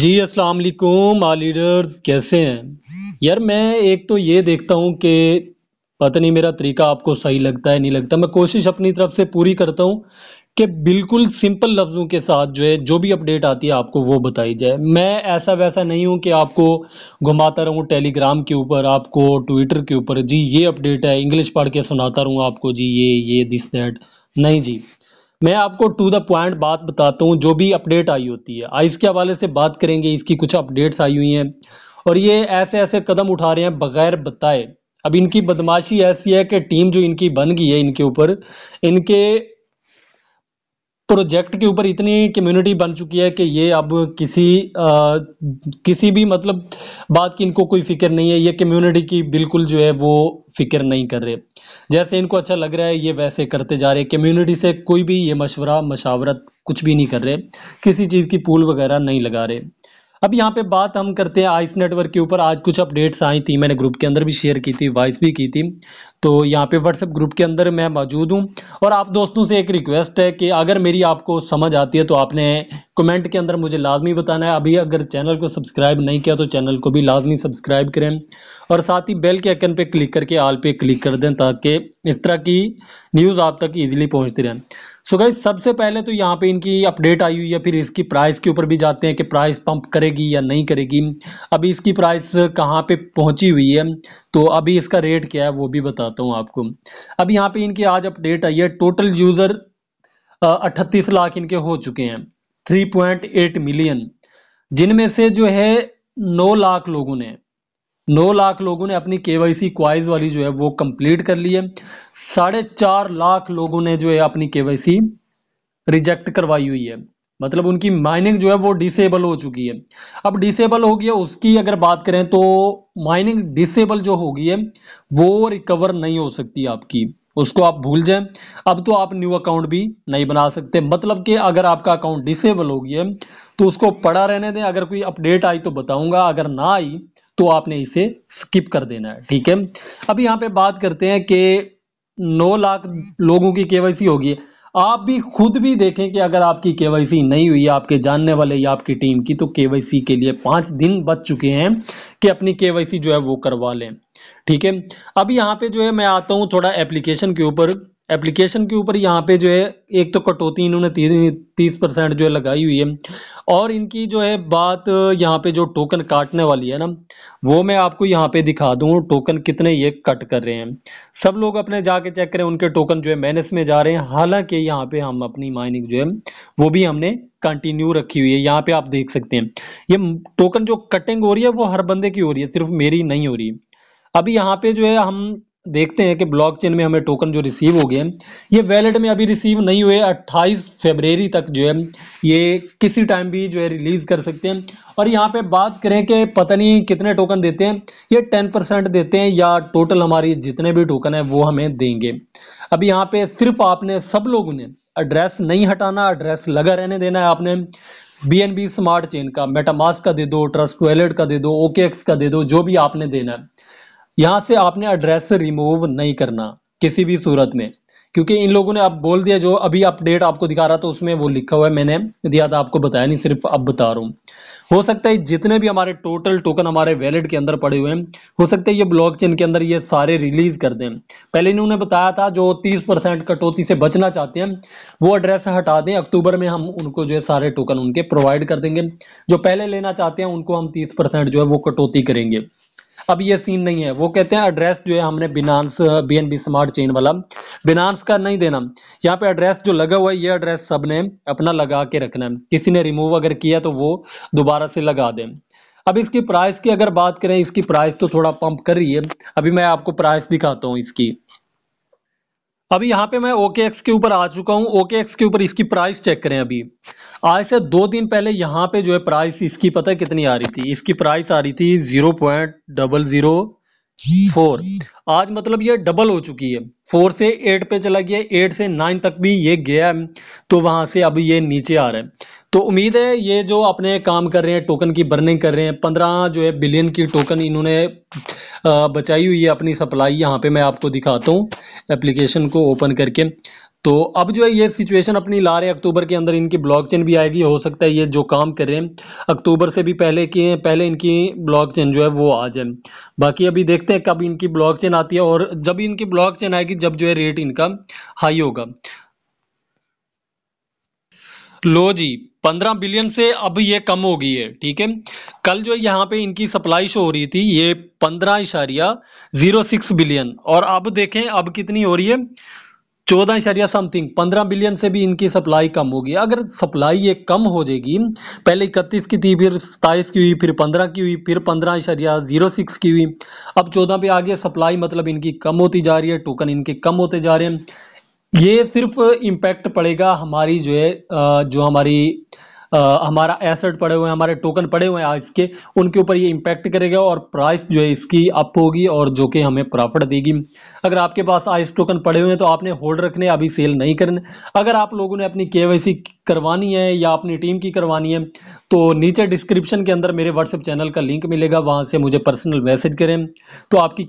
जी अस्सलाम वालेकुम आ लीडर्स कैसे हैं यार मैं एक तो ये देखता हूँ कि पता नहीं मेरा तरीका आपको सही लगता है नहीं लगता मैं कोशिश अपनी तरफ से पूरी करता हूँ कि बिल्कुल सिंपल लफ्ज़ों के साथ जो है जो भी अपडेट आती है आपको वो बताई जाए मैं ऐसा वैसा नहीं हूँ कि आपको घुमाता रहूँ टेलीग्राम के ऊपर आपको ट्विटर के ऊपर जी ये अपडेट है इंग्लिश पढ़ के सुनाता रहूँ आपको जी ये ये दिस दैट नहीं जी मैं आपको टू द पॉइंट बात बताता हूँ जो भी अपडेट आई होती है आइस के हवाले से बात करेंगे इसकी कुछ अपडेट्स आई हुई हैं और ये ऐसे ऐसे कदम उठा रहे हैं बगैर बताए अब इनकी बदमाशी ऐसी है कि टीम जो इनकी बन गई है इनके ऊपर इनके प्रोजेक्ट के ऊपर इतनी कम्युनिटी बन चुकी है कि ये अब किसी आ, किसी भी मतलब बात की इनको कोई फिक्र नहीं है ये कम्युनिटी की बिल्कुल जो है वो फिक्र नहीं कर रहे जैसे इनको अच्छा लग रहा है ये वैसे करते जा रहे कम्युनिटी से कोई भी ये मशवरा मशावरत कुछ भी नहीं कर रहे किसी चीज़ की पूल वगैरह नहीं लगा रहे अब यहाँ पे बात हम करते हैं आइस नेटवर्क के ऊपर आज कुछ अपडेट्स आई थी मैंने ग्रुप के अंदर भी शेयर की थी वॉइस भी की थी तो यहाँ पे व्हाट्सएप ग्रुप के अंदर मैं मौजूद हूँ और आप दोस्तों से एक रिक्वेस्ट है कि अगर मेरी आपको समझ आती है तो आपने कमेंट के अंदर मुझे लाजमी बताना है अभी अगर चैनल को सब्सक्राइब नहीं किया तो चैनल को भी लाजमी सब्सक्राइब करें और साथ ही बेल के आइकन पर क्लिक करके आल पे क्लिक कर दें ताकि इस तरह की न्यूज़ आप तक ईजिली पहुँचती रहें सो गई सबसे पहले तो यहाँ पे इनकी अपडेट आई हुई है फिर इसकी प्राइस के ऊपर भी जाते हैं कि प्राइस पंप करेगी या नहीं करेगी अभी इसकी प्राइस कहाँ पे पहुँची हुई है तो अभी इसका रेट क्या है वो भी बताता हूँ आपको अब यहाँ पे इनकी आज अपडेट आई है टोटल यूज़र अट्ठतीस लाख इनके हो चुके हैं थ्री पॉइंट एट मिलियन जिनमें से जो है नौ लाख लोगों ने नौ लाख लोगों ने अपनी के वाई सी क्वाइज वाली जो है वो कंप्लीट कर ली है साढ़े चार लाख लोगों ने जो है अपनी के वाई सी रिजेक्ट करवाई हुई है मतलब उनकी माइनिंग जो है वो डिसेबल हो चुकी है अब डिसेबल हो गई है उसकी अगर बात करें तो माइनिंग डिसेबल जो होगी है वो रिकवर नहीं हो सकती आपकी उसको आप भूल जाएं अब तो आप न्यू अकाउंट भी नहीं बना सकते मतलब कि अगर आपका अकाउंट डिसेबल हो गया है तो उसको पड़ा रहने दें अगर कोई अपडेट आई तो बताऊंगा अगर ना आई तो आपने इसे स्किप कर देना है ठीक है अब यहाँ पे बात करते हैं कि 9 लाख लोगों की केवाईसी होगी आप भी खुद भी देखें कि अगर आपकी केवाईसी नहीं हुई आपके जानने वाले या आपकी टीम की तो केवाईसी के लिए पाँच दिन बच चुके हैं कि अपनी केवाईसी जो है वो करवा लें ठीक है अब यहाँ पे जो है मैं आता हूँ थोड़ा एप्लीकेशन के ऊपर एप्लीकेशन के ऊपर यहाँ पे जो है एक तो कटौती इन्होंने तीस परसेंट जो है लगाई हुई है और इनकी जो है बात यहाँ पे जो टोकन काटने वाली है ना वो मैं आपको यहाँ पे दिखा दूँ टोकन कितने ये कट कर रहे हैं सब लोग अपने जाके चेक करें उनके टोकन जो है माइनस में जा रहे हैं हालांकि यहाँ पे हम अपनी माइनिंग जो है वो भी हमने कंटिन्यू रखी हुई है यहाँ पे आप देख सकते हैं ये टोकन जो कटिंग हो रही है वो हर बंदे की हो रही है सिर्फ मेरी नहीं हो रही अभी यहाँ पे जो है हम देखते हैं कि ब्लॉकचेन में हमें टोकन जो रिसीव हो गए हैं ये वैलेट में अभी रिसीव नहीं हुए 28 फरवरी तक जो है ये किसी टाइम भी जो है रिलीज़ कर सकते हैं और यहाँ पे बात करें कि पता नहीं कितने टोकन देते हैं ये 10 परसेंट देते हैं या टोटल हमारी जितने भी टोकन है वो हमें देंगे अभी यहाँ पे सिर्फ आपने सब लोगों ने एड्रेस नहीं हटाना एड्रेस लगा रहने देना है आपने B N B smart chain का मेटामास का दे दो ट्रस्ट वैलेट का दे दो ओके एक्स का दे दो जो भी आपने देना है यहाँ से आपने एड्रेस रिमूव नहीं करना किसी भी सूरत में क्योंकि इन लोगों ने आप बोल दिया जो अभी अपडेट आपको दिखा रहा था उसमें वो लिखा हुआ है मैंने दिया था आपको बताया नहीं सिर्फ अब बता रहा हूँ हो सकता है जितने भी हमारे टोटल टोकन हमारे वैलेट के अंदर पड़े हुए हैं हो सकता है ये ब्लॉकचेन के अंदर ये सारे रिलीज कर दें पहले इन्होंने बताया था जो 30 परसेंट कटौती से बचना चाहते हैं वो एड्रेस हटा दें अक्टूबर में हम उनको जो है सारे टोकन उनके प्रोवाइड कर देंगे जो पहले लेना चाहते हैं उनको हम तीस जो है वो कटौती करेंगे अब ये सीन नहीं है वो कहते हैं एड्रेस जो है हमने एन बीएनबी स्मार्ट चेन वाला बिनांस का नहीं देना यहाँ पे एड्रेस जो लगा हुआ है ये एड्रेस सबने अपना लगा के रखना है किसी ने रिमूव अगर किया तो वो दोबारा से लगा दें अब इसकी प्राइस की अगर बात करें इसकी प्राइस तो थोड़ा पंप कर रही है अभी मैं आपको प्राइस दिखाता हूँ इसकी अभी यहाँ पे मैं ओके एक्स के ऊपर आ चुका हूँ ओके एक्स के ऊपर इसकी प्राइस चेक करें अभी आज से दो दिन पहले यहाँ पे जो है प्राइस इसकी पता है कितनी आ रही थी इसकी प्राइस आ रही थी zero point double zero four आज मतलब ये डबल हो चुकी है फोर से एट पे चला गया एट से नाइन तक भी ये गया है तो वहाँ से अब ये नीचे आ रहा है तो उम्मीद है ये जो अपने काम कर रहे हैं टोकन की बर्निंग कर रहे हैं पंद्रह जो है बिलियन की टोकन इन्होंने बचाई हुई है अपनी सप्लाई यहाँ पे मैं आपको दिखाता हूँ एप्लीकेशन को ओपन करके तो अब जो है ये सिचुएशन अपनी ला रहे अक्टूबर के अंदर इनकी ब्लॉकचेन भी आएगी हो सकता है ये जो काम कर रहे हैं अक्टूबर से भी पहले के पहले इनकी ब्लॉकचेन जो है वो आ जाए बाकी अभी देखते हैं कब इनकी ब्लॉकचेन आती है और जब इनकी ब्लॉकचेन आएगी जब जो है रेट इनका हाई होगा लो जी पंद्रह बिलियन से अब ये कम हो गई है ठीक है कल जो यहाँ पे इनकी सप्लाई शो हो रही थी ये पंद्रह इशारिया जीरो सिक्स बिलियन और अब देखें अब कितनी हो रही है चौदह इशारिया समथिंग पंद्रह बिलियन से भी इनकी सप्लाई कम होगी अगर सप्लाई ये कम हो जाएगी पहले इकतीस की थी फिर सताईस की हुई फिर पंद्रह की हुई फिर पंद्रह इशारिया जीरो सिक्स की हुई अब चौदह पे आगे सप्लाई मतलब इनकी कम होती जा रही है टोकन इनके कम होते जा रहे हैं ये सिर्फ इम्पैक्ट पड़ेगा हमारी जो है जो हमारी आ, हमारा एसेट पड़े हुए हैं हमारे टोकन पड़े हुए हैं आज के उनके ऊपर ये इम्पैक्ट करेगा और प्राइस जो है इसकी अप होगी और जो कि हमें प्रॉफिट देगी अगर आपके पास आइस टोकन पड़े हुए हैं तो आपने होल्ड रखने अभी सेल नहीं करने अगर आप लोगों ने अपनी के करवानी है या अपनी टीम की करवानी है तो नीचे डिस्क्रिप्शन के अंदर मेरे व्हाट्सएप चैनल का लिंक मिलेगा वहाँ से मुझे पर्सनल मैसेज करें तो आपकी